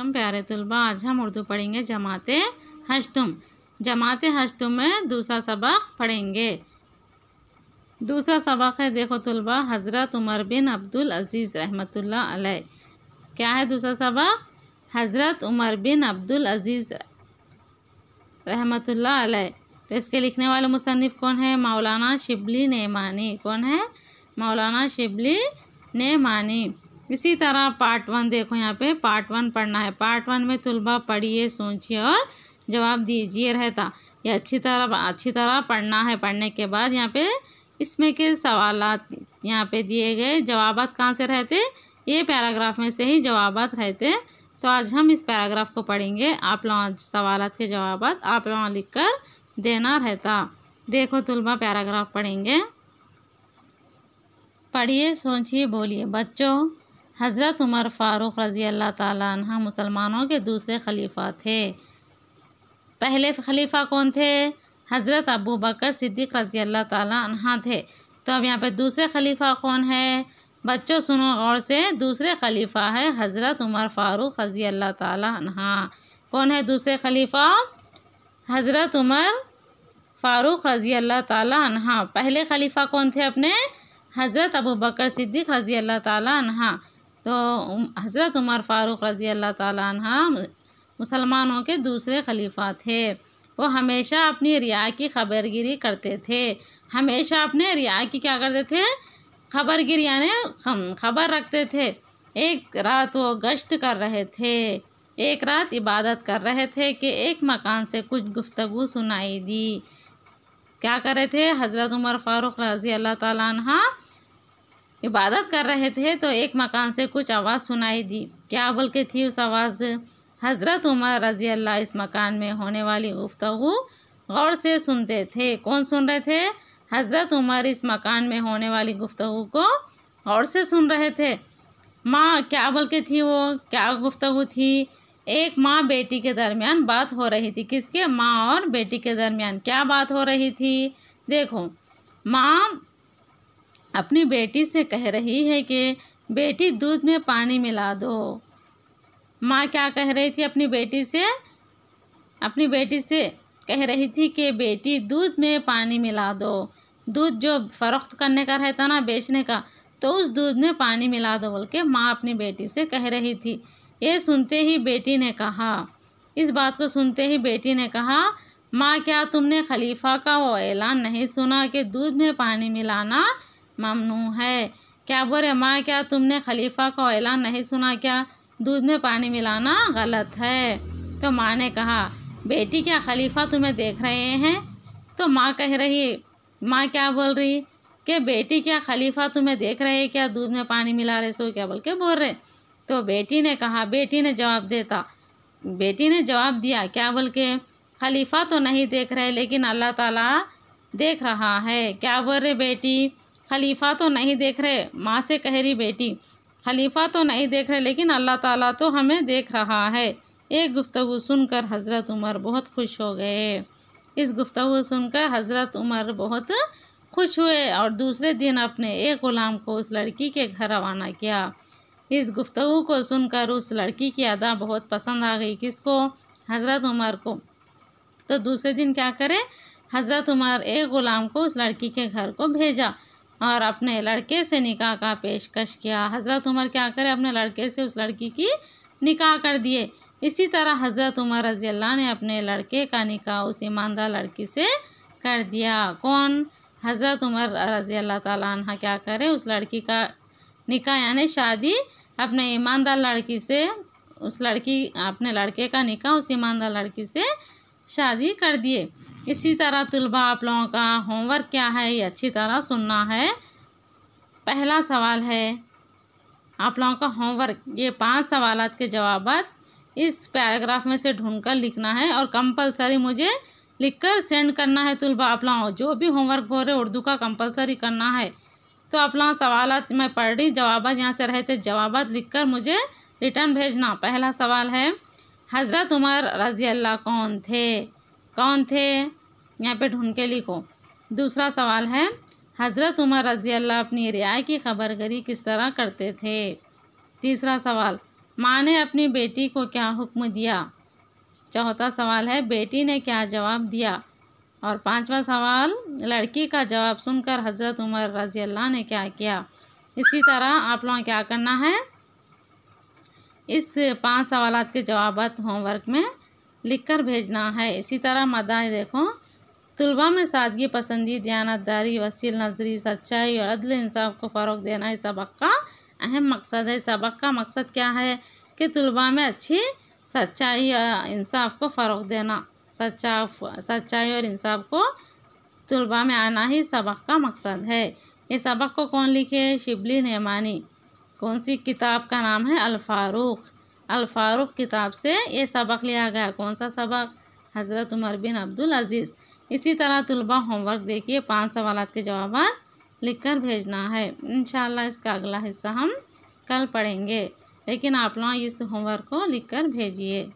वालेकुम प्यारे तलबा आज हम उर्दू पढ़ेंगे जमात हशतुम जमात हशतुम में दूसरा सबक पढ़ेंगे दूसरा सबक है देखो तलबा हज़रत उमर बिन अब्दुल अज़ीज़ रहमत अलैह क्या है दूसरा सबक हज़रत उमर बिन अब्दुल अज़ीज़ रहमत अलैह तो इसके लिखने वाले मुसनफ़ कौन है मौलाना शिबली नेमानी कौन है मौलाना शिबली नेमानी इसी तरह पार्ट वन देखो यहाँ पे पार्ट वन पढ़ना है पार्ट वन में तुलबा पढ़िए सोचिए और जवाब दीजिए रहता ये अच्छी तरह अच्छी तरह पढ़ना है पढ़ने के बाद यहाँ पे इसमें के सवाल यहाँ पे दिए गए जवाब कहाँ से रहते ये पैराग्राफ में से ही जवाब रहते तो आज हम इस पैराग्राफ को पढ़ेंगे आप लोग सवाल के जवाब आप लोग लिख कर देना रहता देखो तुलबा पैराग्राफ पढ़ेंगे पढ़िए सोचिए बोलिए बच्चों हज़रत उमर फ़ारूक रज़ी अल्लाह ताली मुसलमानों के दूसरे खलीफा थे पहले खलीफा कौन थे हज़रत अबू बकर सिद्दीक़ रज़ी अल्लाह ताली थे तो अब यहाँ पे दूसरे खलीफा कौन है बच्चों सुनो गौर से दूसरे खलीफा है हज़रत उमर फ़ारूक रज़ी अल्लाह ताली कौन है दूसरे खलीफा हज़रत उमर फ़ारूक रज़ी अल्लाह ताली पहले खलीफा कौन थे अपने हज़रत अबू बकर सिद्दीक़ रज़ी अल्लाह ताली तो हज़रत उमर फ़ारूक रज़ी अल्लाह तहा मुसलमानों के दूसरे खलीफा थे वो हमेशा अपनी रिया की खबरगिरी करते थे हमेशा अपने रिया की क्या करते थे खबरगिरी यानी खबर रखते थे एक रात वो गश्त कर रहे थे एक रात इबादत कर रहे थे कि एक मकान से कुछ गुफ्तु सुनाई दी क्या कर रहे थे हज़रत उमर फ़ारूक रज़ी अल्लाह तहा इबादत कर रहे थे तो एक मकान से कुछ आवाज़ सुनाई दी क्या बोल के थी उस आवाज़ हज़रत उमर रज़ी अल्लाह इस मकान में होने वाली गुफ्तु गौर से सुनते थे कौन सुन रहे थे हज़रत उमर इस मकान में होने वाली गुफ्तु को गौर से सुन रहे थे माँ क्या बोल के थी वो क्या गुफ्तु थी एक माँ बेटी के दरमियान बात हो रही थी किसके माँ और बेटी के दरमियान क्या बात हो रही थी देखो माँ अपनी बेटी से कह रही है कि बेटी दूध में पानी मिला दो माँ क्या कह रही थी अपनी बेटी से अपनी बेटी से कह रही थी कि बेटी दूध में पानी मिला दो दूध जो फ़रोख्त करने का रहता ना बेचने का तो उस दूध में पानी मिला दो बोल के माँ अपनी बेटी से कह रही थी ये सुनते ही बेटी ने कहा इस बात को सुनते ही बेटी ने कहा माँ क्या तुमने खलीफा का वो ऐलान नहीं सुना कि दूध में पानी मिलाना ममनू है क्या बोरे माँ क्या तुमने खलीफा का ऐलान नहीं सुना क्या दूध में पानी मिलाना गलत है तो माँ ने कहा बेटी क्या खलीफा तुम्हें देख रहे हैं तो माँ कह रही माँ क्या बोल रही कि बेटी क्या खलीफा तुम्हें देख रहे क्या दूध में पानी मिला रहे सो क्या बोल के बोल रहे तो बेटी ने कहा बेटी ने जवाब देता बेटी ने जवाब दिया क्या बोल के खलीफा तो नहीं देख रहे लेकिन अल्लाह ताला देख रहा है क्या बोल रहे बेटी खलीफा तो नहीं देख रहे माँ से कह रही बेटी खलीफा तो नहीं देख रहे लेकिन अल्लाह ताला तो हमें देख रहा है एक गुफ्तु सुनकर हज़रत उमर बहुत खुश हो गए इस गुफ्तु सुनकर हज़रत उमर बहुत खुश हुए और दूसरे दिन अपने एक ग़ुलाम को उस लड़की के घर रवाना किया इस गुफ्तु को सुनकर उस लड़की की अदा बहुत पसंद आ गई किसको हज़रत उमर को तो दूसरे दिन क्या करें हज़रत उमर एक ग़ुलाम को उस लड़की के घर को भेजा और अपने लड़के से निकाह का पेशकश किया हज़रत उमर क्या करे अपने लड़के से उस लड़की की निकाह कर दिए इसी तरह हज़रत उमर रजी अल्लाह ने अपने लड़के का निकाह उस ईमानदार लड़की से कर दिया कौन हज़रत उमर रजी अल्लाह तह क्या करे उस लड़की का निकाह यानी शादी अपने ईमानदार लड़की से उस लड़की अपने लड़के का निकाह उस ईमानदार लड़की से शादी कर दिए इसी तरह तलबा आप लोगों का होमवर्क क्या है ये अच्छी तरह सुनना है पहला सवाल है आप लोगों का होमवर्क ये पांच सवाल के जवाब इस पैराग्राफ में से ढूंढकर लिखना है और कंपलसरी मुझे लिखकर सेंड करना है तुलबा आप लोगों जो भी होमवर्क हो रहे उर्दू का कंपलसरी करना है तो आप लोग सवाल मैं पढ़ रही जवाब यहाँ से रहे थे जवाब कर मुझे रिटर्न भेजना पहला सवाल है हज़रत उमर रजी अल्लाह कौन थे कौन थे यहाँ पे ढूंढ के लिखो दूसरा सवाल है हज़रत उमर रजी अल्लाह अपनी रियाय की खबरगरी किस तरह करते थे तीसरा सवाल माँ ने अपनी बेटी को क्या हुक्म दिया चौथा सवाल है बेटी ने क्या जवाब दिया और पांचवा सवाल लड़की का जवाब सुनकर हज़रत उमर रजी अल्लाह ने क्या किया इसी तरह आप लोगों क्या करना है इस पांच सवाल के जवाब होमवर्क में लिखकर भेजना है इसी तरह मदा देखो तलबा में सादगी पसंदी दयानतदारी वसील नजरी सच्चाई और अदल इंसाफ को फ़रोग देना इस सबक का अहम मकसद है सबक का मकसद क्या है कि तलबा में अच्छी सच्चाई और इंसाफ को फ़रोग देना सच्चा सच्चाई और इंसाफ को तलबा में आना ही सबक का मकसद है ये सबक को कौन लिखे शिबली नेमानी कौन सी किताब का नाम है अलफारूक़ अलफ़ारूक किताब से ये सबक लिया गया कौन सा सबक हज़रत उमर बिन अब्दुल अज़ीज़ इसी तरह तलबा होमवर्क देखिए पांच सवाल के जवाब लिखकर भेजना है इन इसका अगला हिस्सा हम कल पढ़ेंगे लेकिन आप लोग इस होमवर्क को लिखकर भेजिए